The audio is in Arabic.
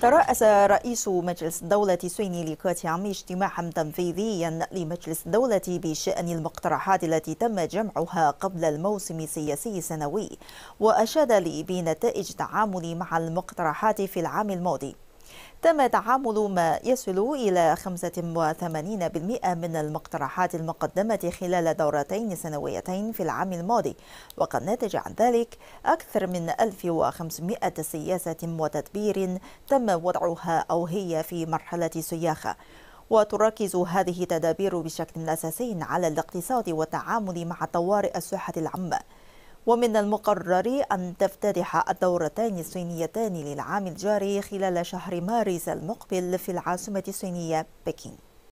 ترأس رئيس مجلس الدولة سويني لكوتيام اجتماعا تنفيذيا لمجلس الدولة بشأن المقترحات التي تم جمعها قبل الموسم السياسي السنوي وأشاد لي بنتائج تعاملي مع المقترحات في العام الماضي تم تعامل ما يصل إلى 85% من المقترحات المقدمة خلال دورتين سنويتين في العام الماضي وقد نتج عن ذلك أكثر من 1500 سياسة وتدبير تم وضعها أو هي في مرحلة سياخة وتركز هذه التدابير بشكل أساسي على الاقتصاد والتعامل مع طوارئ الصحة العامة ومن المقرر أن تفتتح الدورتان الصينيتان للعام الجاري خلال شهر مارس المقبل في العاصمة الصينية بكين